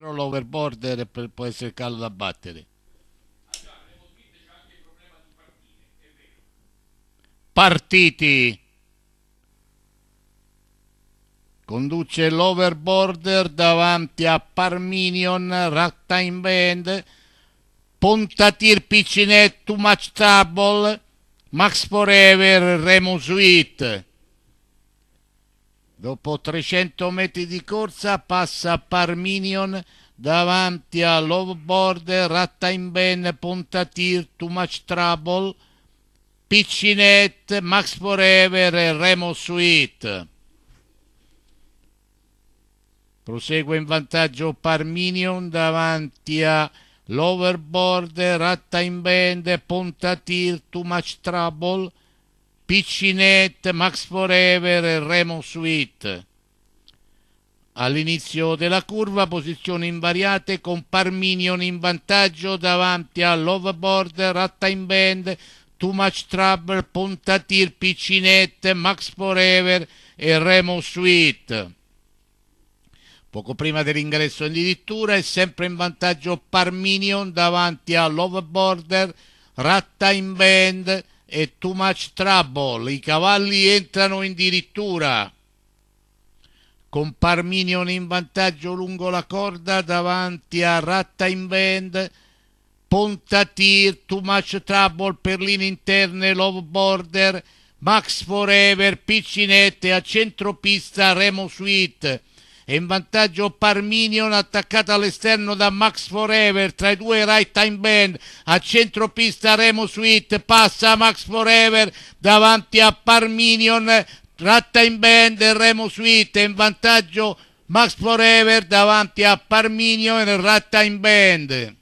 l'overboard può essere caldo da battere. Partiti conduce l'overboarder davanti a Parminion, Ragtime Band, Pontatir Piccinet, Too Much Trouble, Max Forever, Remo Sweet. Dopo 300 metri di corsa passa Parminion davanti a Lovebord, Rattainben, Pontatir, Much Trouble, Piccinet, Max Forever e Remo Sweet. Prosegue in vantaggio Parminion davanti a Loverboard, Rattainband, Pontatir, Too Much Trouble, Piccinet, Max Forever e Remo Sweet. All'inizio della curva posizioni invariate con Parminion in vantaggio davanti a Loveboard, Ratta in Band, Too Much Trouble, Pontatir, Piccinet, Max Forever e Remo Sweet. Poco prima dell'ingresso in dirittura è sempre in vantaggio Parminion davanti a Love Border, Ratta in Band, e too much trouble, i cavalli entrano addirittura. con Parminion in vantaggio lungo la corda davanti a Ratta in Band Pontatir, Too Much Trouble per linee interne, Love Border Max Forever, Piccinette a centropista Remo Sweet e in vantaggio Parminion attaccata all'esterno da Max Forever tra i due right time band a centropista Remo Sweet passa Max Forever davanti a Parminion tratta time band Remo Sweet in vantaggio Max Forever davanti a Parminion e time band.